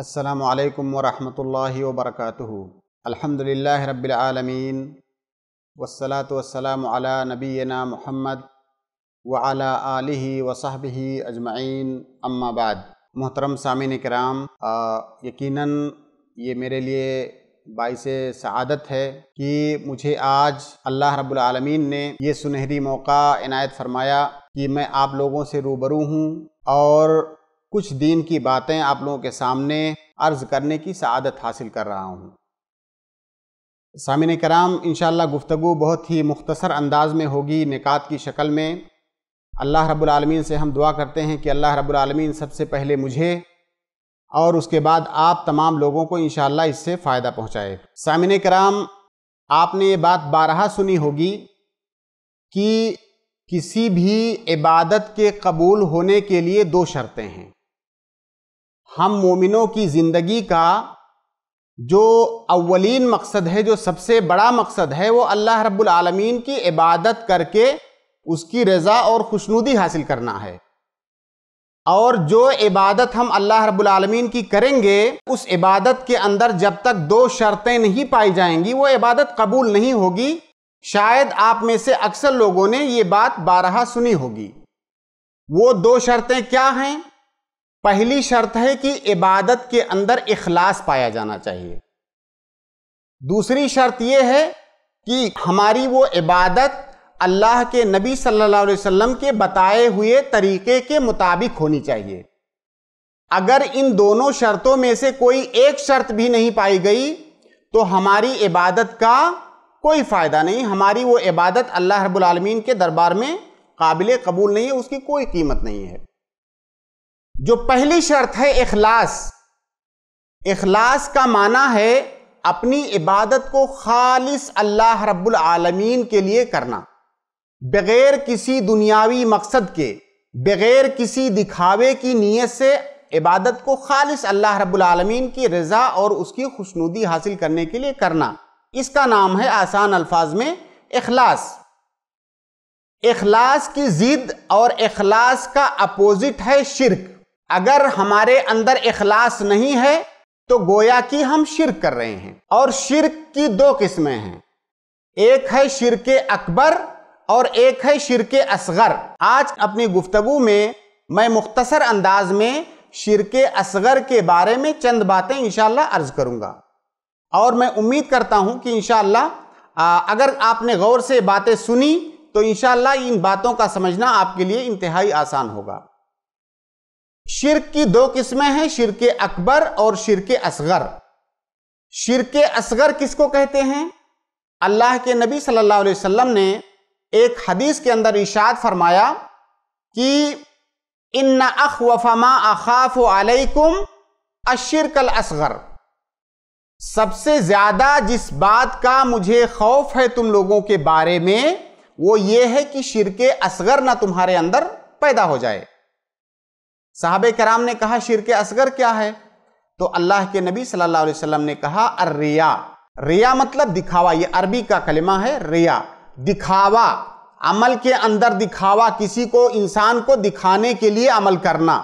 असलकम वरहमल वबरक अलहमदिल्ला रबालमीन वसलात वसलाम अला नबीना मोहम्मद व अला आलि वसाहब अजमाइन अम्माबाद मोहतरम सामिन कराम यकीनन ये मेरे लिए बाईस सआदत है कि मुझे आज अल्लाह रब्लमीन ने ये सुनहरी मौका इनायत फरमाया कि मैं आप लोगों से रूबरू हूँ और कुछ दिन की बातें आप लोगों के सामने अर्ज करने की सआदत हासिल कर रहा हूँ सामिन कराम इन गुफ्तु बहुत ही मुख्तसर अंदाज में होगी निकात की शक्ल में अल्लाह रब्लम से हम दुआ करते हैं कि अल्लाह रब्लम सबसे पहले मुझे और उसके बाद आप तमाम लोगों को इन इससे फ़ायदा पहुँचाए सामिन कराम आपने ये बात बारहा सुनी होगी कि किसी भी इबादत के कबूल होने के लिए दो शर्तें हैं हम मोमिनों की ज़िंदगी का जो अवलिन मकसद है जो सबसे बड़ा मकसद है वो अल्लाह रब्बुल की इबादत करके उसकी रज़ा और खुशनुदी हासिल करना है और जो इबादत हम अल्लाह रब्बुल की करेंगे उस इबादत के अंदर जब तक दो शर्तें नहीं पाई जाएंगी वो इबादत कबूल नहीं होगी शायद आप में से अक्सर लोगों ने ये बात बारहा सुनी होगी वो दो शर्तें क्या हैं पहली शर्त है कि इबादत के अंदर इखलास पाया जाना चाहिए दूसरी शर्त यह है कि हमारी वो इबादत अल्लाह के नबी सल्लल्लाहु अलैहि वसल्लम के बताए हुए तरीके के मुताबिक होनी चाहिए अगर इन दोनों शर्तों में से कोई एक शर्त भी नहीं पाई गई तो हमारी इबादत का कोई फ़ायदा नहीं हमारी वो इबादत अल्लाह रब्बुल आलमीन के दरबार में काबिल कबूल नहीं है उसकी कोई कीमत नहीं है जो पहली शर्त है इखलास इखलास का माना है अपनी इबादत को खालिस अल्लाह रब्बुल आलमीन के लिए करना बगैर किसी दुनियावी मकसद के बगैर किसी दिखावे की नीयत से इबादत को खालिस अल्लाह रब्बुल आलमीन की रज़ा और उसकी खुशनुदी हासिल करने के लिए करना इसका नाम है आसान अल्फाज में इखलास इखलास की ज़िद और इखलास का अपोज़िट है शिरक अगर हमारे अंदर इखलास नहीं है तो गोया कि हम शिरक कर रहे हैं और शिरक की दो किस्में हैं एक है शिरक अकबर और एक है शिरक असगर आज अपनी गुफ्तगु में मैं मुख्तसर अंदाज में शिरक असगर के बारे में चंद बातें इनशाला अर्ज करूँगा और मैं उम्मीद करता हूँ कि इनशाला अगर आपने गौर से बातें सुनी तो इनशाला इन बातों का समझना आपके लिए इंतहाई आसान होगा शिरक की दो किस्में हैं शिरक अकबर और शिरक असगर शिरक असगर किसको कहते हैं अल्लाह के नबी सल्लल्लाहु अलैहि वसल्लम ने एक हदीस के अंदर इशाद फरमाया कि इन अख वफमा अखाफ अलैकुम अशरक असगर सबसे ज़्यादा जिस बात का मुझे खौफ है तुम लोगों के बारे में वो ये है कि शिरक असगर ना तुम्हारे अंदर पैदा हो जाए साहब कराम ने कहा शिरक असगर क्या है तो अल्लाह के नबी सल्लल्लाहु अलैहि वसल्लम ने कहा अर्रिया रिया मतलब दिखावा ये अरबी का कलिमा है रिया दिखावा अमल के अंदर दिखावा किसी को इंसान को दिखाने के लिए अमल करना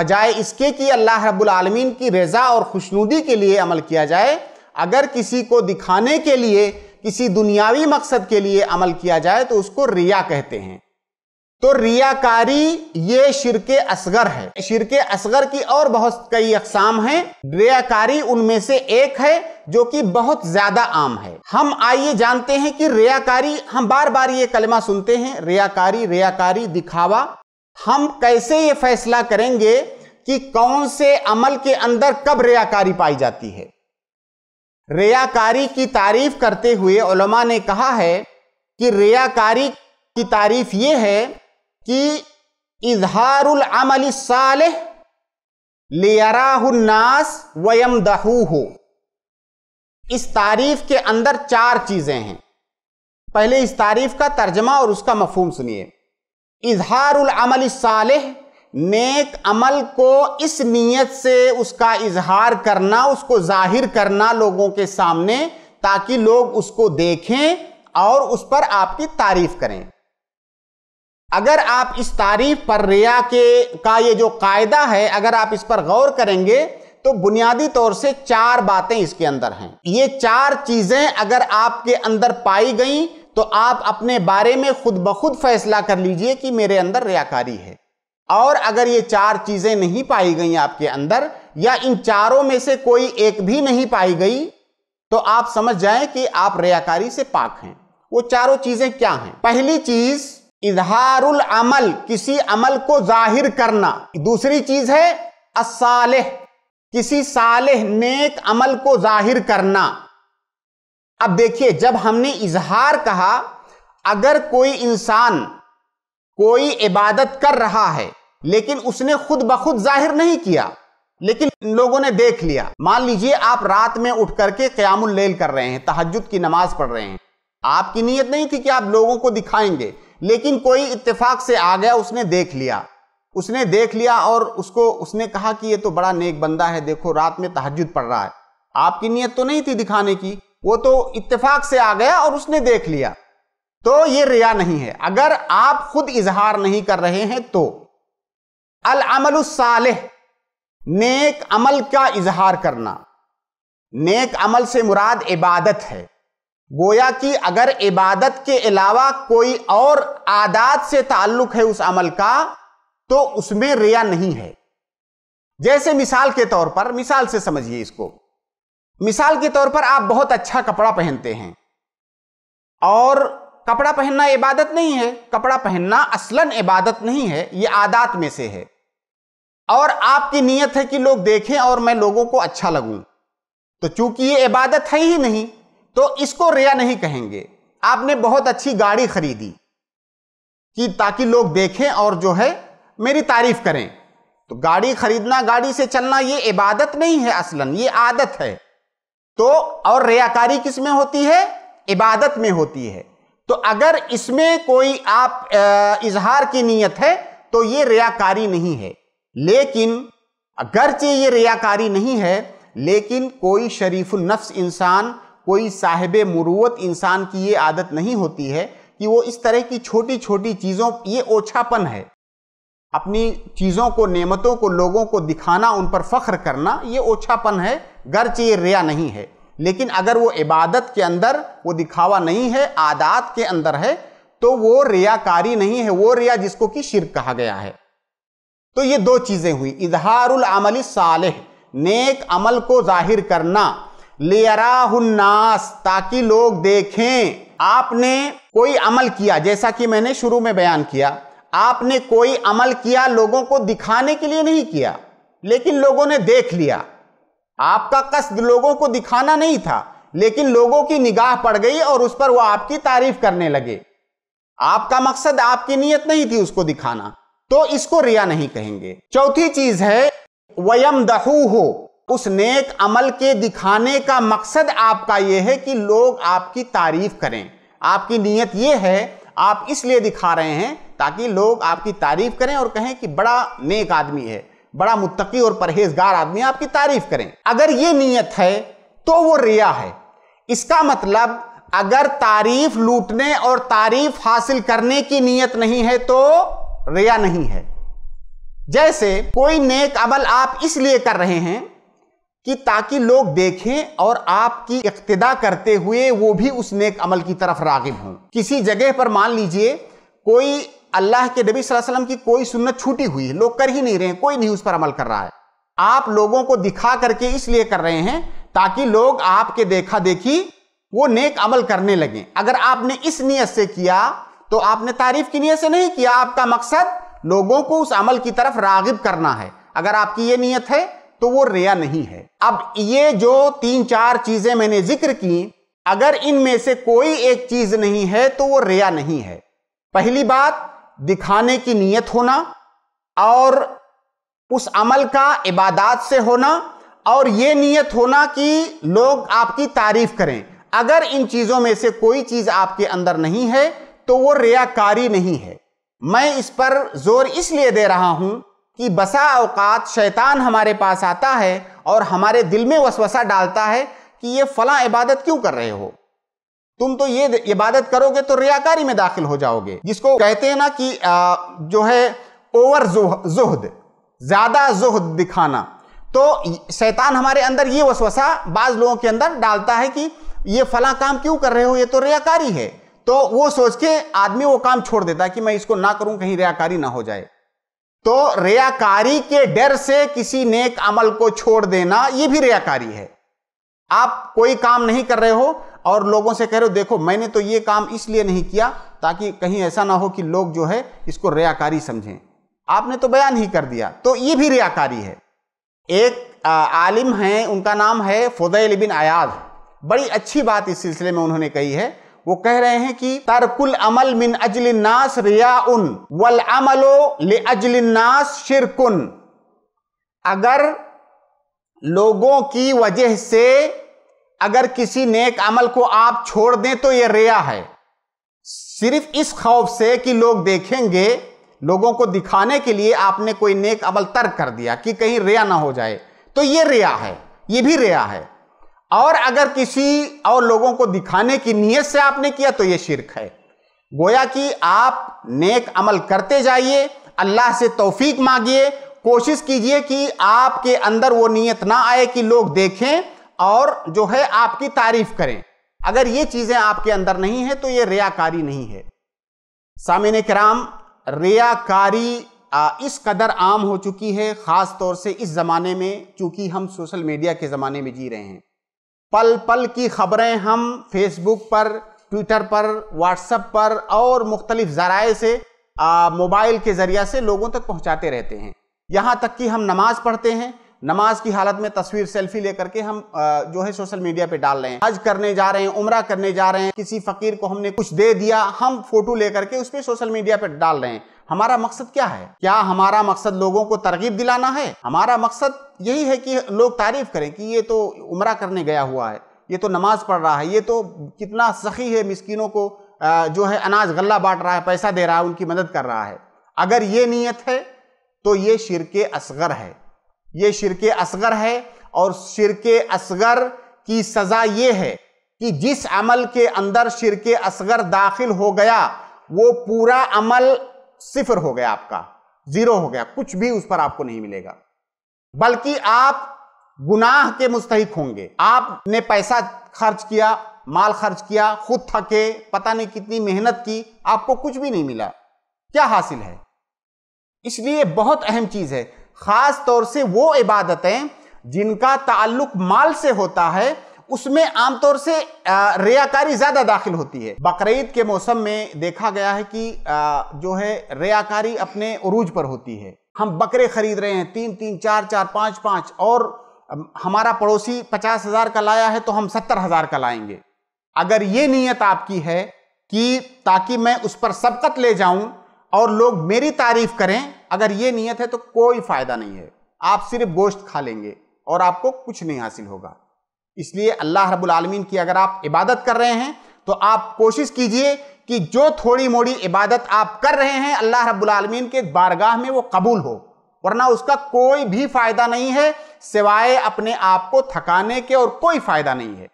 बजाय इसके कि अल्लाह रब्बुल आलमीन की रजा और खुशनुदी के लिए अमल किया जाए अगर किसी को दिखाने के लिए किसी दुनियावी मकसद के लिए अमल किया जाए तो उसको रिया कहते हैं तो रियाकारी ये शिरक असगर है शिरक असगर की और बहुत कई अकसाम हैं रियाकारी उनमें से एक है जो कि बहुत ज्यादा आम है हम आइए जानते हैं कि रियाकारी हम बार बार ये कलमा सुनते हैं रियाकारी रियाकारी दिखावा हम कैसे ये फैसला करेंगे कि कौन से अमल के अंदर कब रियाकारी पाई जाती है रियाकारी की तारीफ करते हुए ने कहा है कि रियाकारी की तारीफ ये है कि इजहारुल अमल साल लियराहुन्नास वयम दहू हो इस तारीफ के अंदर चार चीज़ें हैं पहले इस तारीफ का तर्जमा और उसका मफहम सुनिए इजहारुल अमल साल नेक अमल को इस नीयत से उसका इजहार करना उसको जाहिर करना लोगों के सामने ताकि लोग उसको देखें और उस पर आपकी तारीफ करें अगर आप इस तारीफ पर रिया के का ये जो कायदा है अगर आप इस पर गौर करेंगे तो बुनियादी तौर से चार बातें इसके अंदर हैं ये चार चीज़ें अगर आपके अंदर पाई गई तो आप अपने बारे में खुद ब खुद फैसला कर लीजिए कि मेरे अंदर रियाकारी है और अगर ये चार चीज़ें नहीं पाई गई आपके अंदर या इन चारों में से कोई एक भी नहीं पाई गई तो आप समझ जाएं कि आप रियाकारी से पाक हैं वो चारों चीज़ें क्या हैं पहली चीज़ इजहारुल अमल किसी अमल को जाहिर करना दूसरी चीज है असाले किसी साले नेक अमल को जाहिर करना अब देखिए जब हमने इजहार कहा अगर कोई इंसान कोई इबादत कर रहा है लेकिन उसने खुद ब खुद जाहिर नहीं किया लेकिन लोगों ने देख लिया मान लीजिए आप रात में उठ करके क्यामुल लेल कर रहे हैं तहजद की नमाज पढ़ रहे हैं आपकी नीयत नहीं थी कि आप लोगों को दिखाएंगे लेकिन कोई इत्तेफाक से आ गया उसने देख लिया उसने देख लिया और उसको उसने कहा कि ये तो बड़ा नेक बंदा है देखो रात में तहजद पड़ रहा है आपकी नीयत तो नहीं थी दिखाने की वो तो इत्तेफाक से आ गया और उसने देख लिया तो ये रिया नहीं है अगर आप खुद इजहार नहीं कर रहे हैं तो अल अमल सालिह नेक अमल का इजहार करना नेक अमल से मुराद इबादत है गोया कि अगर इबादत के अलावा कोई और आदात से ताल्लुक है उस अमल का तो उसमें रिया नहीं है जैसे मिसाल के तौर पर मिसाल से समझिए इसको मिसाल के तौर पर आप बहुत अच्छा कपड़ा पहनते हैं और कपड़ा पहनना इबादत नहीं है कपड़ा पहनना असलन इबादत नहीं है ये आदात में से है और आपकी नीयत है कि लोग देखें और मैं लोगों को अच्छा लगूं तो चूंकि ये इबादत है ही नहीं तो इसको रिया नहीं कहेंगे आपने बहुत अच्छी गाड़ी खरीदी कि ताकि लोग देखें और जो है मेरी तारीफ करें तो गाड़ी खरीदना गाड़ी से चलना ये इबादत नहीं है असलन ये आदत है तो और रियाकारी किस में होती है इबादत में होती है तो अगर इसमें कोई आप इजहार की नीयत है तो ये रियाकारी नहीं है लेकिन अगरचे ये रियाकारी नहीं है लेकिन कोई शरीफुल नफ्स इंसान कोई साहिब मुरुवत इंसान की ये आदत नहीं होती है कि वो इस तरह की छोटी छोटी चीज़ों ये ओछापन है अपनी चीज़ों को नेमतों को लोगों को दिखाना उन पर फ़ख्र करना ये ओछापन है गर्च ये रिया नहीं है लेकिन अगर वो इबादत के अंदर वो दिखावा नहीं है आदात के अंदर है तो वो रियाकारी नहीं है वो रिया जिसको कि शिर कहा गया है तो ये दो चीज़ें हुई इजहारुल अमल साल नेक अमल को जाहिर करना लेराहुन्नास ताकि लोग देखें आपने कोई अमल किया जैसा कि मैंने शुरू में बयान किया आपने कोई अमल किया लोगों को दिखाने के लिए नहीं किया लेकिन लोगों ने देख लिया आपका कष्ट लोगों को दिखाना नहीं था लेकिन लोगों की निगाह पड़ गई और उस पर वो आपकी तारीफ करने लगे आपका मकसद आपकी नीयत नहीं थी उसको दिखाना तो इसको रिया नहीं कहेंगे चौथी चीज है वयम दहू हो उस नेक अमल के दिखाने का मकसद आपका यह है कि लोग आपकी तारीफ करें आपकी नीयत यह है आप इसलिए दिखा रहे हैं ताकि लोग आपकी तारीफ करें और कहें कि बड़ा नेक आदमी है बड़ा मुत्तकी और परहेजगार आदमी आपकी तारीफ करें अगर ये नीयत है तो वो रिया है इसका मतलब अगर तारीफ लूटने और तारीफ हासिल करने की नीयत नहीं है तो रिया नहीं है जैसे कोई नेक अमल आप इसलिए कर रहे हैं कि ताकि लोग देखें और आपकी इक्तदा करते हुए वो भी उस नेक अमल की तरफ रागिब हों किसी जगह पर मान लीजिए कोई अल्लाह के नबी वसल्लम की कोई सुन्नत छूटी हुई है लोग कर ही नहीं रहे हैं कोई नहीं उस पर अमल कर रहा है आप लोगों को दिखा करके इसलिए कर रहे हैं ताकि लोग आपके देखा देखी वो नेक अमल करने लगे अगर आपने इस नीयत से किया तो आपने तारीफ की नीयत से नहीं किया आपका मकसद लोगों को उस अमल की तरफ रागिब करना है अगर आपकी ये नीयत है तो वो रिया नहीं है अब ये जो तीन चार चीजें मैंने जिक्र की अगर इनमें से कोई एक चीज नहीं है तो वो रिया नहीं है पहली बात दिखाने की नीयत होना और उस अमल का इबादत से होना और ये नीयत होना कि लोग आपकी तारीफ करें अगर इन चीज़ों में से कोई चीज़ आपके अंदर नहीं है तो वो रियाकारी नहीं है मैं इस पर जोर इसलिए दे रहा हूं कि बसा अवकात शैतान हमारे पास आता है और हमारे दिल में वसवसा डालता है कि ये फला इबादत क्यों कर रहे हो तुम तो ये इबादत करोगे तो रियाकारी में दाखिल हो जाओगे जिसको कहते हैं ना कि आ, जो है ओवर जुहद ज़्यादा जुहद दिखाना तो शैतान हमारे अंदर ये वसवसा बाज़ लोगों के अंदर डालता है कि ये फला काम क्यों कर रहे हो ये तो रियाकारी है तो वो सोच के आदमी वो काम छोड़ देता है कि मैं इसको ना करूं कहीं रियाकारी ना हो जाए तो रेयाकारी के डर से किसी नेक अमल को छोड़ देना यह भी रेयाकारी है आप कोई काम नहीं कर रहे हो और लोगों से कह रहे हो देखो मैंने तो ये काम इसलिए नहीं किया ताकि कहीं ऐसा ना हो कि लोग जो है इसको रेयाकारी समझें आपने तो बयान ही कर दिया तो ये भी रियाकारी है एक आलिम हैं उनका नाम है फुदैल बिन अयाज बड़ी अच्छी बात इस सिलसिले में उन्होंने कही है वो कह रहे हैं कि तरकुल अमल मिन अजल नास रिया उन वल अमलो ले अजल नास शिरकुन अगर लोगों की वजह से अगर किसी नेक अमल को आप छोड़ दें तो यह रिया है सिर्फ इस खौफ से कि लोग देखेंगे लोगों को दिखाने के लिए आपने कोई नेक अमल तर्क कर दिया कि कहीं रिया ना हो जाए तो ये रिया है ये भी रिया है और अगर किसी और लोगों को दिखाने की नीयत से आपने किया तो ये शिरक है गोया कि आप नेक अमल करते जाइए अल्लाह से तौफीक मांगिए कोशिश कीजिए कि आपके अंदर वो नीयत ना आए कि लोग देखें और जो है आपकी तारीफ करें अगर ये चीज़ें आपके अंदर नहीं है तो ये रियाकारी नहीं है सामिन कराम रियाकारी इस कदर आम हो चुकी है ख़ास तौर से इस ज़माने में चूँकि हम सोशल मीडिया के ज़माने में जी रहे हैं पल पल की खबरें हम फेसबुक पर ट्विटर पर व्हाट्सएप पर और मुख्तलिफ ज़राए से मोबाइल के ज़रिए से लोगों तक पहुँचाते रहते हैं यहाँ तक कि हम नमाज पढ़ते हैं नमाज की हालत में तस्वीर सेल्फी लेकर के हम जो है सोशल मीडिया पे डाल रहे हैं हज करने जा रहे हैं उम्र करने जा रहे हैं किसी फकीर को हमने कुछ दे दिया हम फोटो लेकर के उस पर सोशल मीडिया पे डाल रहे हैं हमारा मकसद क्या है क्या हमारा मकसद लोगों को तरगीब दिलाना है हमारा मकसद यही है कि लोग तारीफ करें कि ये तो उम्र करने गया हुआ है ये तो नमाज़ पढ़ रहा है ये तो कितना सखी है मिसकिनों को जो है अनाज गला बांट रहा है पैसा दे रहा है उनकी मदद कर रहा है अगर ये नीयत है तो ये शिरक असगर है ये शिरक असगर है और शिरक असगर की सज़ा ये है कि जिस अमल के अंदर शिरक असगर दाखिल हो गया वो पूरा अमल सिफर हो गया आपका जीरो हो गया कुछ भी उस पर आपको नहीं मिलेगा बल्कि आप गुनाह के मुस्तक होंगे आपने पैसा खर्च किया माल खर्च किया खुद थके पता नहीं कितनी मेहनत की आपको कुछ भी नहीं मिला क्या हासिल है इसलिए बहुत अहम चीज है खास तौर से वो इबादतें जिनका ताल्लुक माल से होता है उसमें आमतौर से रेयाकारी ज्यादा दाखिल होती है बकरीद के मौसम में देखा गया है कि जो है रेयाकारी अपने अरूज पर होती है हम बकरे खरीद रहे हैं तीन तीन चार चार पाँच पाँच और हमारा पड़ोसी पचास हजार का लाया है तो हम सत्तर हजार का लाएंगे अगर ये नीयत आपकी है कि ताकि मैं उस पर सबकत ले जाऊं और लोग मेरी तारीफ करें अगर ये नीयत है तो कोई फायदा नहीं है आप सिर्फ गोश्त खा लेंगे और आपको कुछ नहीं हासिल होगा इसलिए अल्लाह रब्बुल आलमीन की अगर आप इबादत कर रहे हैं तो आप कोशिश कीजिए कि जो थोड़ी मोड़ी इबादत आप कर रहे हैं अल्लाह रब्बुल आलमीन के बारगाह में वो कबूल हो वरना उसका कोई भी फायदा नहीं है सिवाय अपने आप को थकाने के और कोई फायदा नहीं है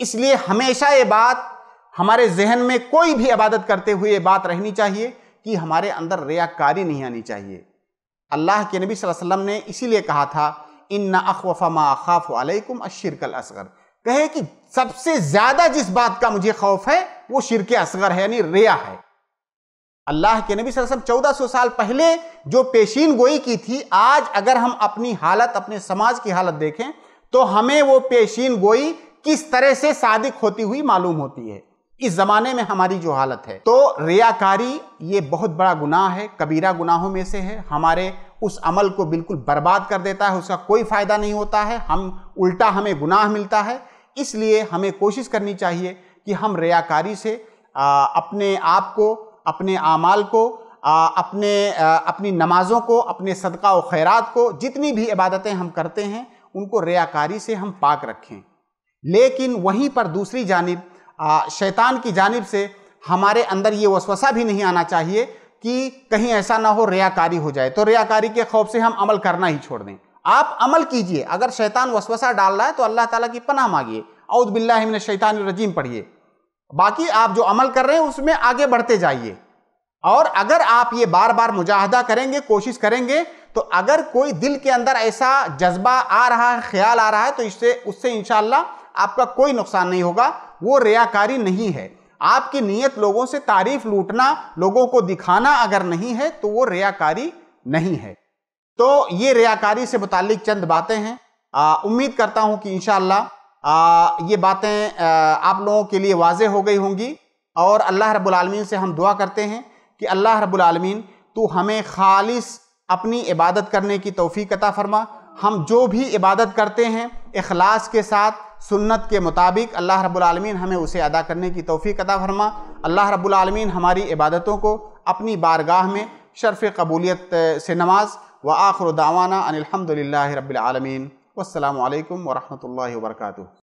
इसलिए हमेशा ये बात हमारे जहन में कोई भी इबादत करते हुए ये बात रहनी चाहिए कि हमारे अंदर रियाकारी नहीं आनी चाहिए अल्लाह के नबी वसल्लम ने इसीलिए कहा था इन्ना अखवफा मा खाफ वालेकुम अशिरकल असगर कहे कि सबसे ज्यादा जिस बात का मुझे खौफ है वो शिरक असगर है यानी रिया है अल्लाह के नबी वसल्लम सौ साल पहले जो पेशीन गोई की थी आज अगर हम अपनी हालत अपने समाज की हालत देखें तो हमें वो पेशीन गोई किस तरह से सादिक होती हुई मालूम होती है इस जमाने में हमारी जो हालत है तो रियाकारी ये बहुत बड़ा गुनाह है कबीरा गुनाहों में से है हमारे उस अमल को बिल्कुल बर्बाद कर देता है उसका कोई फ़ायदा नहीं होता है हम उल्टा हमें गुनाह मिलता है इसलिए हमें कोशिश करनी चाहिए कि हम रियाकारी से आ, अपने आप को अपने आमाल को आ, अपने आ, अपनी नमाज़ों को अपने सदका व खैरात को जितनी भी इबादतें हम करते हैं उनको रियाकारी से हम पाक रखें लेकिन वहीं पर दूसरी जानब शैतान की जानब से हमारे अंदर ये वसवसा भी नहीं आना चाहिए कि कहीं ऐसा ना हो रियाकारी हो जाए तो रियाकारी के खौफ से हम अमल करना ही छोड़ दें आप अमल कीजिए अगर शैतान वसवसा डाल रहा है तो अल्लाह ताला की पनाह मांगिए औद बिल्ला शैतान रजीम पढ़िए बाकी आप जो अमल कर रहे हैं उसमें आगे बढ़ते जाइए और अगर आप ये बार बार मुजाहदा करेंगे कोशिश करेंगे तो अगर कोई दिल के अंदर ऐसा जज्बा आ रहा है ख्याल आ रहा है तो इससे उससे इन आपका कोई नुकसान नहीं होगा वो रियाकारी नहीं है आपकी नीयत लोगों से तारीफ लूटना लोगों को दिखाना अगर नहीं है तो वो रियाकारी नहीं है तो ये रियाकारी से मुतालिक चंद बातें हैं उम्मीद करता हूँ कि इन ये बातें आप लोगों के लिए वाज हो गई होंगी और अल्लाह रब्लमीन से हम दुआ करते हैं कि अल्लाह रब्लमीन तो हमें खालिस अपनी इबादत करने की तोफ़ी कता फरमा हम जो भी इबादत करते हैं अखलास के साथ सुन्नत के मुताबिक अल्लाह रबालमीन हमें उसे अदा करने की तोफ़ी अदा फरमा अल्लाह रब्लमीन हमारी इबादतों को अपनी बारगाह में शर्फ़ कबूलियत से नमाज व आखर दावाना अनिलहमदिल्ला रबालमीन वालकम वरहमल वर्का